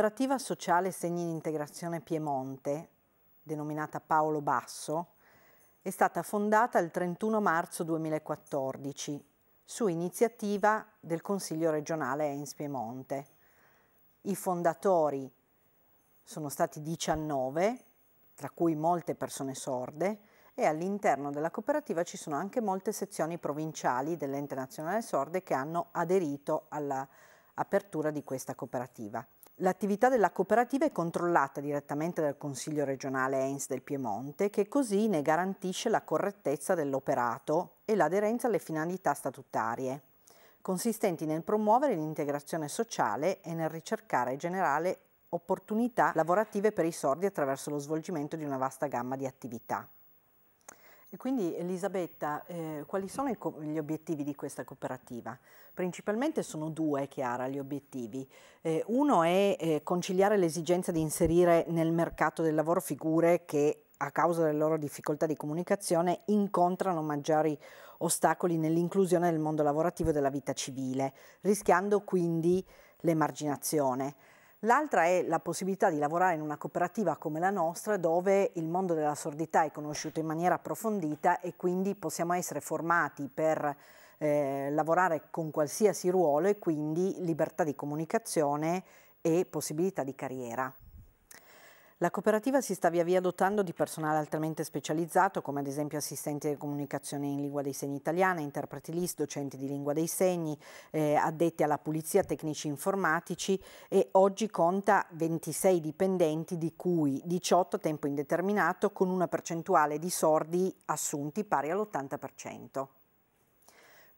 Cooperativa sociale Segni di Integrazione Piemonte, denominata Paolo Basso, è stata fondata il 31 marzo 2014 su iniziativa del Consiglio regionale ENS Piemonte. I fondatori sono stati 19, tra cui molte persone sorde, e all'interno della cooperativa ci sono anche molte sezioni provinciali dell'Ente Nazionale Sorde che hanno aderito all'apertura di questa cooperativa. L'attività della cooperativa è controllata direttamente dal Consiglio regionale ENS del Piemonte, che così ne garantisce la correttezza dell'operato e l'aderenza alle finalità statutarie, consistenti nel promuovere l'integrazione sociale e nel ricercare e generare opportunità lavorative per i sordi attraverso lo svolgimento di una vasta gamma di attività. E quindi Elisabetta, eh, quali sono gli obiettivi di questa cooperativa? Principalmente sono due, Chiara, gli obiettivi. Eh, uno è eh, conciliare l'esigenza di inserire nel mercato del lavoro figure che a causa delle loro difficoltà di comunicazione incontrano maggiori ostacoli nell'inclusione del mondo lavorativo e della vita civile, rischiando quindi l'emarginazione. L'altra è la possibilità di lavorare in una cooperativa come la nostra dove il mondo della sordità è conosciuto in maniera approfondita e quindi possiamo essere formati per eh, lavorare con qualsiasi ruolo e quindi libertà di comunicazione e possibilità di carriera. La cooperativa si sta via via dotando di personale altamente specializzato, come ad esempio assistenti di comunicazione in lingua dei segni italiana, interpreti LIS, docenti di lingua dei segni, eh, addetti alla pulizia, tecnici informatici e oggi conta 26 dipendenti, di cui 18 a tempo indeterminato, con una percentuale di sordi assunti pari all'80%.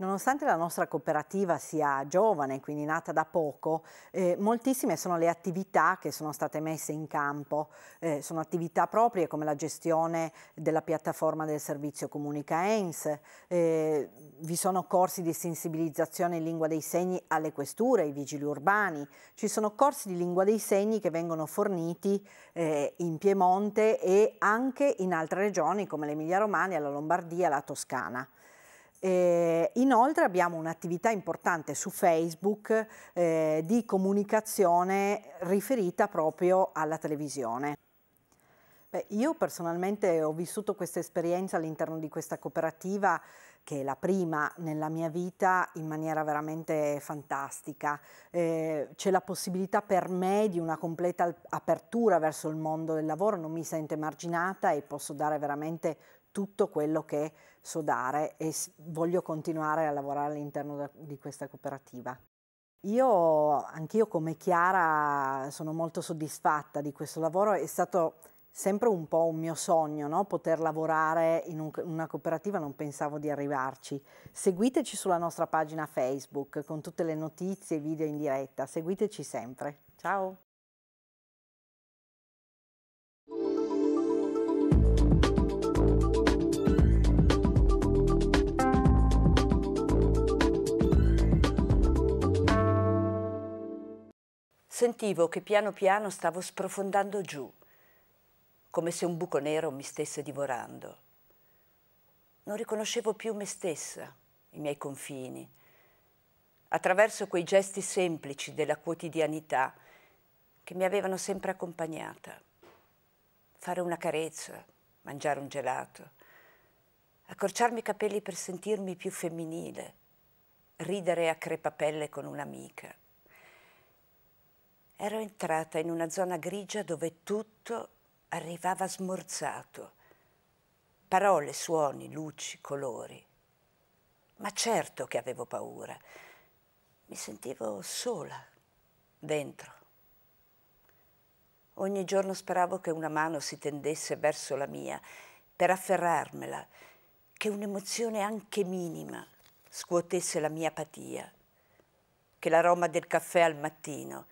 Nonostante la nostra cooperativa sia giovane, quindi nata da poco, eh, moltissime sono le attività che sono state messe in campo. Eh, sono attività proprie come la gestione della piattaforma del servizio Comunica ENS, eh, vi sono corsi di sensibilizzazione in lingua dei segni alle questure, ai vigili urbani, ci sono corsi di lingua dei segni che vengono forniti eh, in Piemonte e anche in altre regioni come l'Emilia Romagna, la Lombardia, la Toscana. Eh, inoltre abbiamo un'attività importante su Facebook eh, di comunicazione riferita proprio alla televisione. Beh, io personalmente ho vissuto questa esperienza all'interno di questa cooperativa che è la prima nella mia vita in maniera veramente fantastica. Eh, c'è la possibilità per me di una completa apertura verso il mondo del lavoro, non mi sento emarginata e posso dare veramente tutto quello che so dare e voglio continuare a lavorare all'interno di questa cooperativa. Io, anch'io come Chiara, sono molto soddisfatta di questo lavoro, è stato sempre un po' un mio sogno, no? poter lavorare in un, una cooperativa, non pensavo di arrivarci. Seguiteci sulla nostra pagina Facebook con tutte le notizie e video in diretta, seguiteci sempre. Ciao! Sentivo che piano piano stavo sprofondando giù, come se un buco nero mi stesse divorando. Non riconoscevo più me stessa, i miei confini. Attraverso quei gesti semplici della quotidianità che mi avevano sempre accompagnata. Fare una carezza, mangiare un gelato, accorciarmi i capelli per sentirmi più femminile, ridere a crepapelle con un'amica. Ero entrata in una zona grigia dove tutto arrivava smorzato. Parole, suoni, luci, colori. Ma certo che avevo paura. Mi sentivo sola, dentro. Ogni giorno speravo che una mano si tendesse verso la mia per afferrarmela, che un'emozione anche minima scuotesse la mia apatia, che l'aroma del caffè al mattino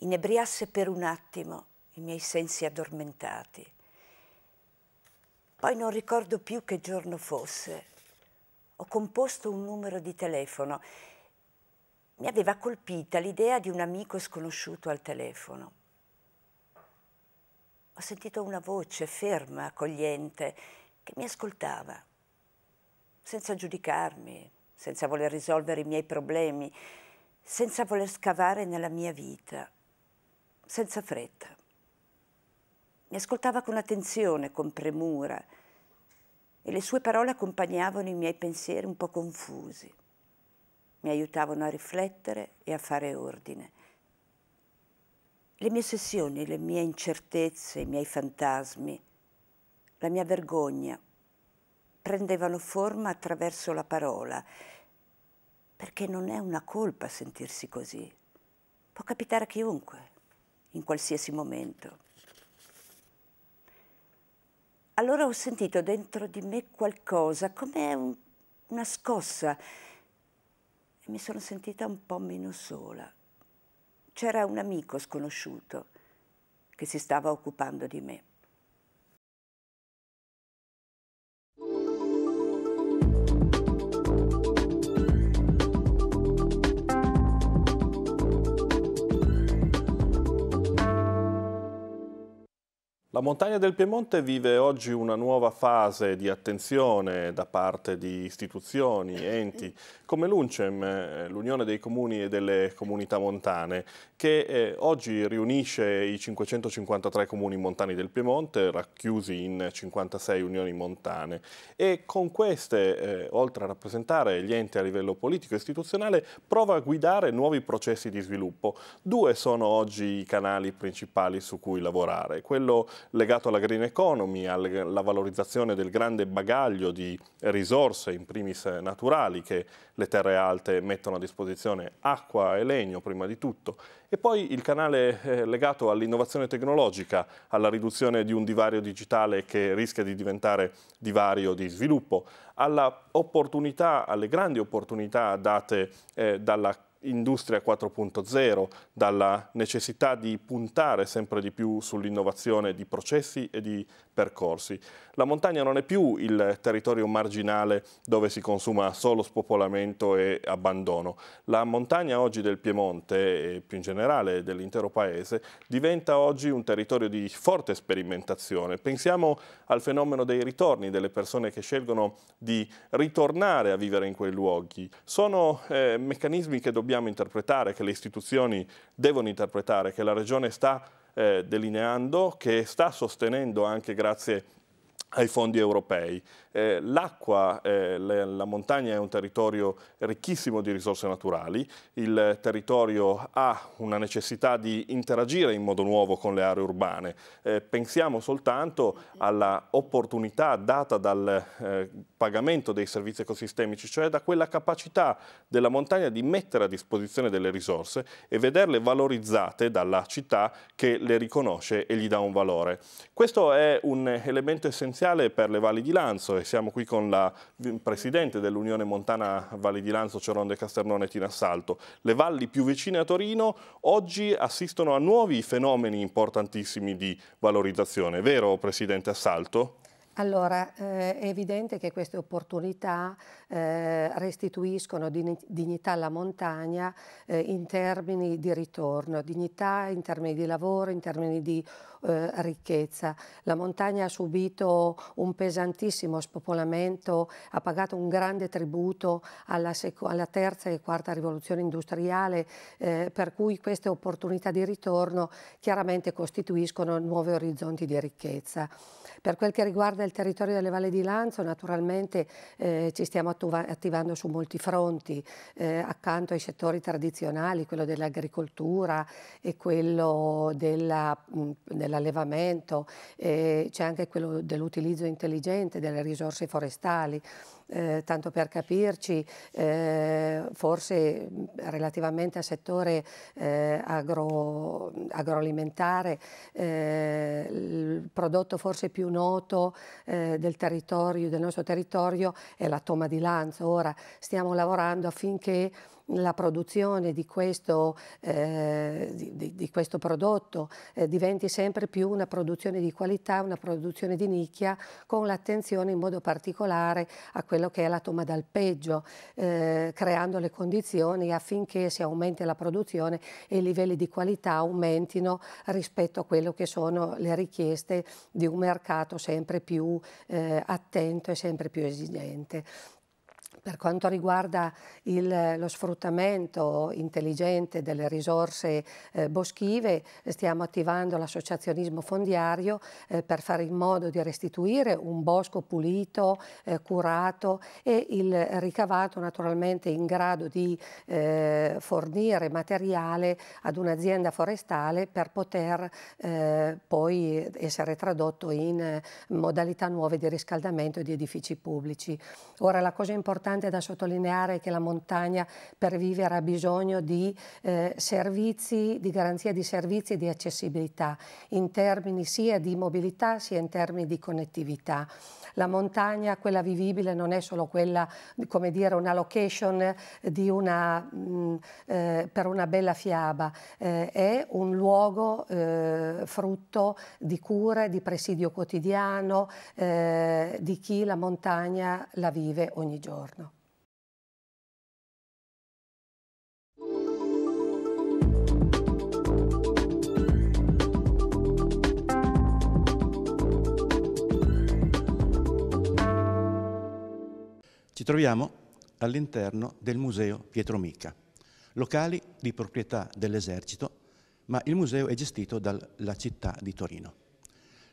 inebriasse per un attimo i miei sensi addormentati. Poi non ricordo più che giorno fosse. Ho composto un numero di telefono. Mi aveva colpita l'idea di un amico sconosciuto al telefono. Ho sentito una voce ferma, accogliente, che mi ascoltava, senza giudicarmi, senza voler risolvere i miei problemi, senza voler scavare nella mia vita senza fretta. Mi ascoltava con attenzione, con premura, e le sue parole accompagnavano i miei pensieri un po' confusi. Mi aiutavano a riflettere e a fare ordine. Le mie ossessioni, le mie incertezze, i miei fantasmi, la mia vergogna prendevano forma attraverso la parola, perché non è una colpa sentirsi così. Può capitare a chiunque in qualsiasi momento. Allora ho sentito dentro di me qualcosa, come un, una scossa, e mi sono sentita un po' meno sola. C'era un amico sconosciuto che si stava occupando di me. La montagna del Piemonte vive oggi una nuova fase di attenzione da parte di istituzioni, enti come l'UNCEM, eh, l'Unione dei Comuni e delle Comunità Montane, che eh, oggi riunisce i 553 comuni montani del Piemonte, racchiusi in 56 unioni montane. E con queste, eh, oltre a rappresentare gli enti a livello politico e istituzionale, prova a guidare nuovi processi di sviluppo. Due sono oggi i canali principali su cui lavorare. Quello legato alla green economy, alla valorizzazione del grande bagaglio di risorse, in primis naturali, che le terre alte mettono a disposizione, acqua e legno prima di tutto, e poi il canale eh, legato all'innovazione tecnologica, alla riduzione di un divario digitale che rischia di diventare divario di sviluppo, alle grandi opportunità date eh, dalla industria 4.0, dalla necessità di puntare sempre di più sull'innovazione di processi e di percorsi. La montagna non è più il territorio marginale dove si consuma solo spopolamento e abbandono. La montagna oggi del Piemonte e più in generale dell'intero paese diventa oggi un territorio di forte sperimentazione. Pensiamo al fenomeno dei ritorni, delle persone che scelgono di ritornare a vivere in quei luoghi. Sono eh, meccanismi che dobbiamo dobbiamo interpretare, che le istituzioni devono interpretare, che la Regione sta eh, delineando, che sta sostenendo anche grazie ai fondi europei. Eh, l'acqua, eh, la, la montagna è un territorio ricchissimo di risorse naturali, il territorio ha una necessità di interagire in modo nuovo con le aree urbane. Eh, pensiamo soltanto alla opportunità data dal eh, pagamento dei servizi ecosistemici, cioè da quella capacità della montagna di mettere a disposizione delle risorse e vederle valorizzate dalla città che le riconosce e gli dà un valore. Questo è un elemento essenziale Provinciale per le Valli di Lanzo e siamo qui con la Presidente dell'Unione Montana Valli di Lanzo, Ceronde Casternone e Tinassalto. Le valli più vicine a Torino oggi assistono a nuovi fenomeni importantissimi di valorizzazione, vero Presidente Assalto? Allora, eh, è evidente che queste opportunità eh, restituiscono dignità alla montagna eh, in termini di ritorno, dignità in termini di lavoro, in termini di eh, ricchezza. La montagna ha subito un pesantissimo spopolamento, ha pagato un grande tributo alla, alla terza e quarta rivoluzione industriale, eh, per cui queste opportunità di ritorno chiaramente costituiscono nuovi orizzonti di ricchezza. Per quel che riguarda il territorio delle Valle di Lanzo, naturalmente eh, ci stiamo attivando su molti fronti, eh, accanto ai settori tradizionali, quello dell'agricoltura e quello della, mh, della dell'allevamento, eh, c'è anche quello dell'utilizzo intelligente delle risorse forestali, eh, tanto per capirci, eh, forse relativamente al settore eh, agro, agroalimentare, eh, il prodotto forse più noto eh, del, del nostro territorio è la toma di lanzo. Ora stiamo lavorando affinché la produzione di questo, eh, di, di questo prodotto eh, diventi sempre più una produzione di qualità, una produzione di nicchia, con l'attenzione in modo particolare a quello quello che è la toma dal peggio, eh, creando le condizioni affinché si aumenti la produzione e i livelli di qualità aumentino rispetto a quello che sono le richieste di un mercato sempre più eh, attento e sempre più esigente. Per quanto riguarda il, lo sfruttamento intelligente delle risorse eh, boschive, stiamo attivando l'associazionismo fondiario eh, per fare in modo di restituire un bosco pulito, eh, curato e il ricavato naturalmente in grado di eh, fornire materiale ad un'azienda forestale per poter eh, poi essere tradotto in modalità nuove di riscaldamento di edifici pubblici. Ora la cosa importante importante da sottolineare che la montagna per vivere ha bisogno di eh, servizi, di garanzia di servizi e di accessibilità in termini sia di mobilità sia in termini di connettività. La montagna, quella vivibile, non è solo quella, come dire, una location una, mh, mm, eh, per una bella fiaba, eh, è un luogo eh, frutto di cure, di presidio quotidiano, eh, di chi la montagna la vive ogni giorno. Ci troviamo all'interno del museo Pietro Micca, locali di proprietà dell'esercito, ma il museo è gestito dalla città di Torino.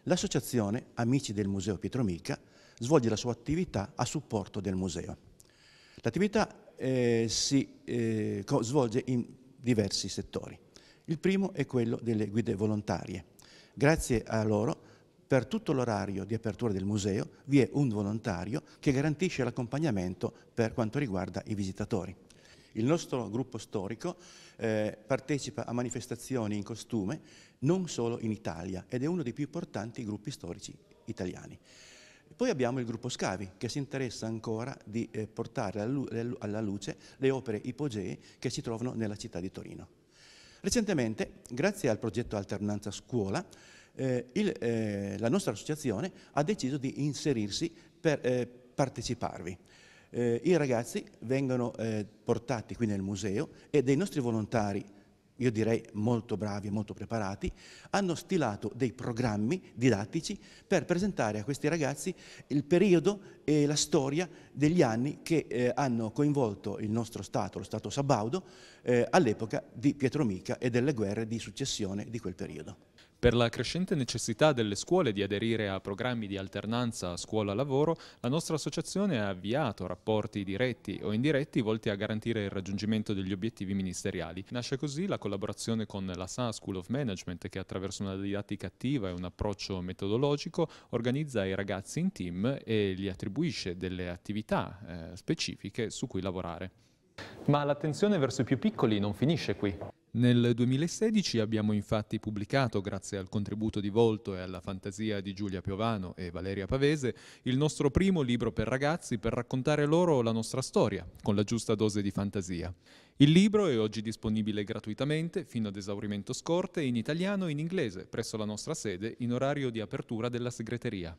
L'associazione Amici del Museo Pietro Micca svolge la sua attività a supporto del museo. L'attività eh, si eh, svolge in diversi settori. Il primo è quello delle guide volontarie. Grazie a loro per tutto l'orario di apertura del museo vi è un volontario che garantisce l'accompagnamento per quanto riguarda i visitatori. Il nostro gruppo storico eh, partecipa a manifestazioni in costume non solo in Italia ed è uno dei più importanti gruppi storici italiani. Poi abbiamo il gruppo Scavi che si interessa ancora di eh, portare alla luce le opere ipogee che si trovano nella città di Torino. Recentemente, grazie al progetto Alternanza Scuola, eh, il, eh, la nostra associazione ha deciso di inserirsi per eh, parteciparvi. Eh, I ragazzi vengono eh, portati qui nel museo e dei nostri volontari, io direi molto bravi e molto preparati, hanno stilato dei programmi didattici per presentare a questi ragazzi il periodo e la storia degli anni che eh, hanno coinvolto il nostro Stato, lo Stato Sabaudo, all'epoca di Pietromica e delle guerre di successione di quel periodo. Per la crescente necessità delle scuole di aderire a programmi di alternanza scuola-lavoro, la nostra associazione ha avviato rapporti diretti o indiretti volti a garantire il raggiungimento degli obiettivi ministeriali. Nasce così la collaborazione con la SA School of Management che attraverso una didattica attiva e un approccio metodologico organizza i ragazzi in team e gli attribuisce delle attività eh, specifiche su cui lavorare. Ma l'attenzione verso i più piccoli non finisce qui. Nel 2016 abbiamo infatti pubblicato, grazie al contributo di Volto e alla fantasia di Giulia Piovano e Valeria Pavese, il nostro primo libro per ragazzi per raccontare loro la nostra storia, con la giusta dose di fantasia. Il libro è oggi disponibile gratuitamente fino ad esaurimento scorte in italiano e in inglese presso la nostra sede in orario di apertura della segreteria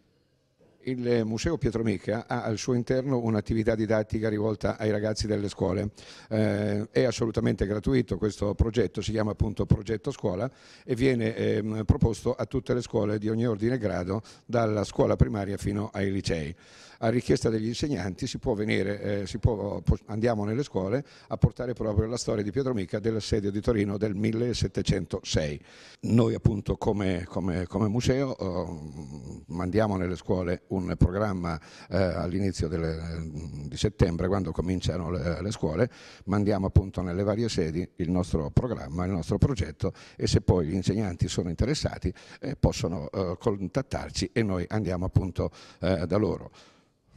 il Museo Pietro Micca ha al suo interno un'attività didattica rivolta ai ragazzi delle scuole. Eh, è assolutamente gratuito questo progetto, si chiama appunto Progetto Scuola e viene ehm, proposto a tutte le scuole di ogni ordine e grado, dalla scuola primaria fino ai licei. A richiesta degli insegnanti si può venire, eh, si può, andiamo nelle scuole a portare proprio la storia di Pietro Micca dell'assedio di Torino del 1706. Noi appunto come, come, come museo eh, mandiamo nelle scuole un un programma eh, all'inizio di settembre quando cominciano le, le, scuole, mandiamo appunto nelle varie sedi il nostro programma, il nostro progetto e se poi gli insegnanti sono interessati eh, possono eh, contattarci e noi andiamo appunto eh, da loro.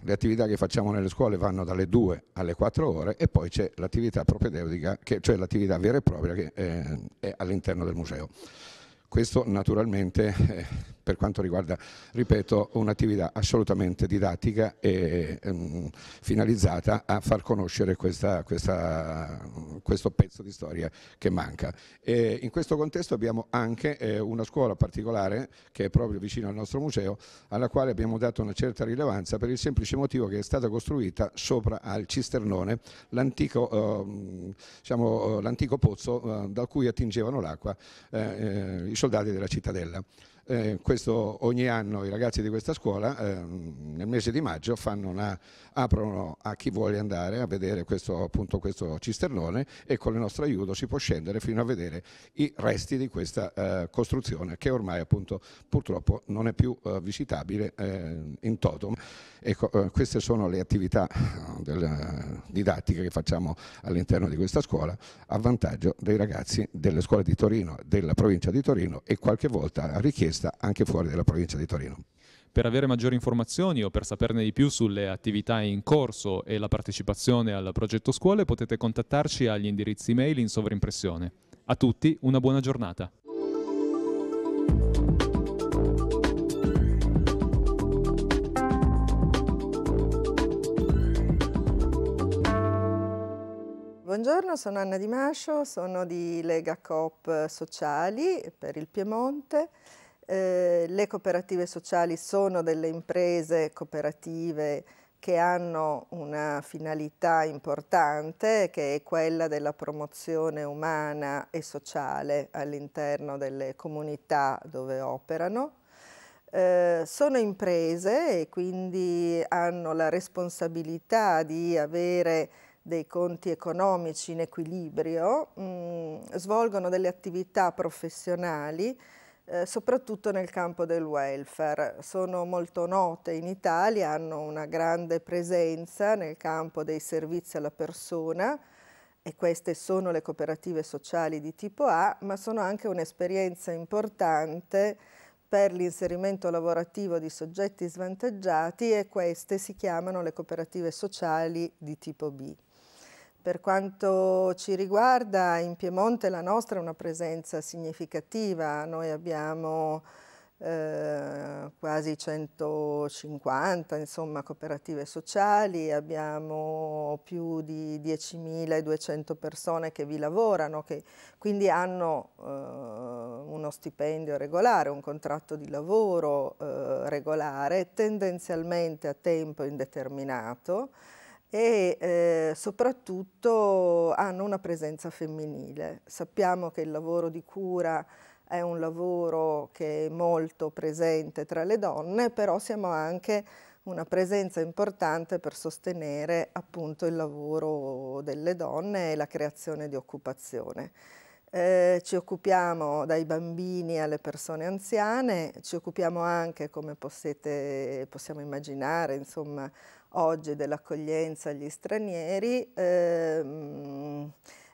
Le attività che facciamo nelle scuole vanno dalle 2 alle 4 ore e poi c'è l'attività propedeutica, cioè l'attività vera e propria che eh, è all'interno del museo. Questo naturalmente per quanto riguarda, ripeto, un'attività assolutamente didattica e ehm, finalizzata a far conoscere questa, questa, questo pezzo di storia che manca. E in questo contesto abbiamo anche eh, una scuola particolare che è proprio vicino al nostro museo, alla quale abbiamo dato una certa rilevanza per il semplice motivo che è stata costruita sopra al cisternone l'antico ehm, diciamo, pozzo eh, da cui attingevano l'acqua eh, eh, i soldati della cittadella eh, questo, ogni anno i ragazzi di questa scuola eh, nel mese di maggio una, aprono a chi vuole andare a vedere questo, appunto, questo, cisternone e con il nostro aiuto si può scendere fino a vedere i resti di questa eh, costruzione che ormai appunto, purtroppo non è più eh, visitabile eh, in toto. Ecco, eh, queste sono le attività del, didattiche che facciamo all'interno di questa scuola a vantaggio dei ragazzi delle scuole di Torino, della provincia di Torino e qualche volta a richiesta vista anche fuori dalla provincia di Torino. Per avere maggiori informazioni o per saperne di più sulle attività in corso e la partecipazione al progetto scuole potete contattarci agli indirizzi mail in sovrimpressione. A tutti una buona giornata. Buongiorno, sono Anna Di Mascio, sono di Lega Coop Sociali per il Piemonte. Eh, le cooperative sociali sono delle imprese cooperative che hanno una finalità importante che è quella della promozione umana e sociale all'interno delle comunità dove operano. Eh, sono imprese e quindi hanno la responsabilità di avere dei conti economici in equilibrio, mh, mm, svolgono delle attività professionali eh, soprattutto nel campo del welfare. Sono molto note in Italia, hanno una grande presenza nel campo dei servizi alla persona e queste sono le cooperative sociali di tipo A, ma sono anche un'esperienza importante per l'inserimento lavorativo di soggetti svantaggiati e queste si chiamano le cooperative sociali di tipo B. Per quanto ci riguarda, in Piemonte la nostra è una presenza significativa, noi abbiamo eh, quasi 150 insomma, cooperative sociali, abbiamo più di 10.200 persone che vi lavorano, che quindi hanno eh, uno stipendio regolare, un contratto di lavoro eh, regolare, tendenzialmente a tempo indeterminato e eh, soprattutto hanno una presenza femminile. Sappiamo che il lavoro di cura è un lavoro che è molto presente tra le donne, però siamo anche una presenza importante per sostenere appunto il lavoro delle donne e la creazione di occupazione. Eh, ci occupiamo dai bambini alle persone anziane, ci occupiamo anche, come possiete, possiamo immaginare, insomma, oggi dell'accoglienza agli stranieri ehm,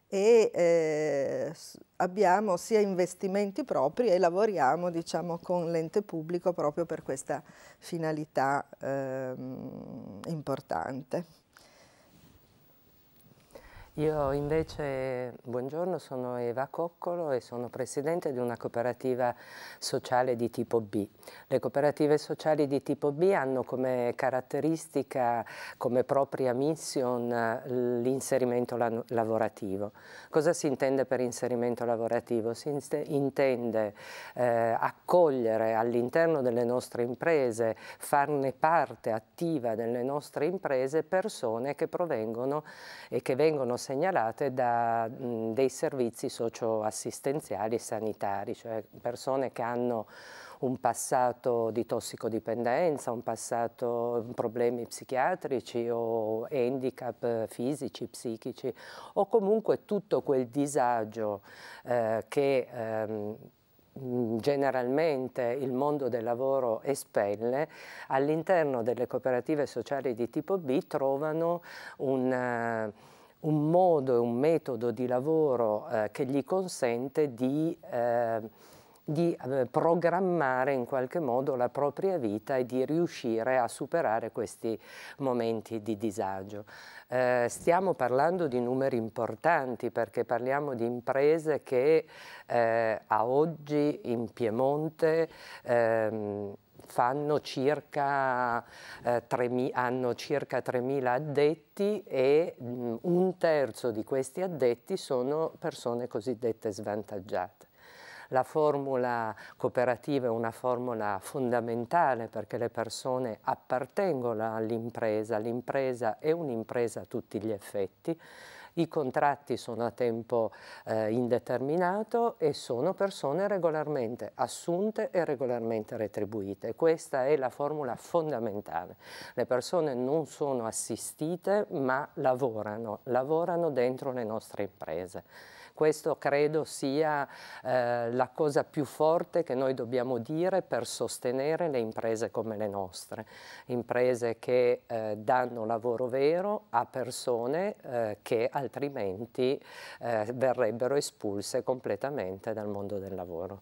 e eh, abbiamo sia investimenti propri e lavoriamo diciamo, con l'ente pubblico proprio per questa finalità ehm, importante. Io invece, buongiorno, sono Eva Coccolo e sono presidente di una cooperativa sociale di tipo B. Le cooperative sociali di tipo B hanno come caratteristica, come propria mission, l'inserimento la lavorativo. Cosa si intende per inserimento lavorativo? Si intende eh, accogliere all'interno delle nostre imprese, farne parte attiva delle nostre imprese persone che provengono e che vengono segnalate da mh, dei servizi socioassistenziali e sanitari, cioè persone che hanno un passato di tossicodipendenza, un passato problemi psichiatrici o handicap eh, fisici, psichici o comunque tutto quel disagio eh, che ehm, generalmente il mondo del lavoro espelle, all'interno delle cooperative sociali di tipo B trovano un eh, un modo e un metodo di lavoro eh, che gli consente di, eh, di eh, programmare in qualche modo la propria vita e di riuscire a superare questi momenti di disagio. Eh, stiamo parlando di numeri importanti perché parliamo di imprese che eh, a oggi in Piemonte ehm, fanno circa, eh, 3, hanno circa 3.000 addetti e mh, mm, un terzo di questi addetti sono persone cosiddette svantaggiate. La formula cooperativa è una formula fondamentale perché le persone appartengono all'impresa, l'impresa è un'impresa a tutti gli effetti, i contratti sono a tempo eh, indeterminato e sono persone regolarmente assunte e regolarmente retribuite. Questa è la formula fondamentale. Le persone non sono assistite ma lavorano, lavorano dentro le nostre imprese. Questo credo sia eh, la cosa più forte che noi dobbiamo dire per sostenere le imprese come le nostre, imprese che eh, danno lavoro vero a persone eh, che altrimenti eh, verrebbero espulse completamente dal mondo del lavoro.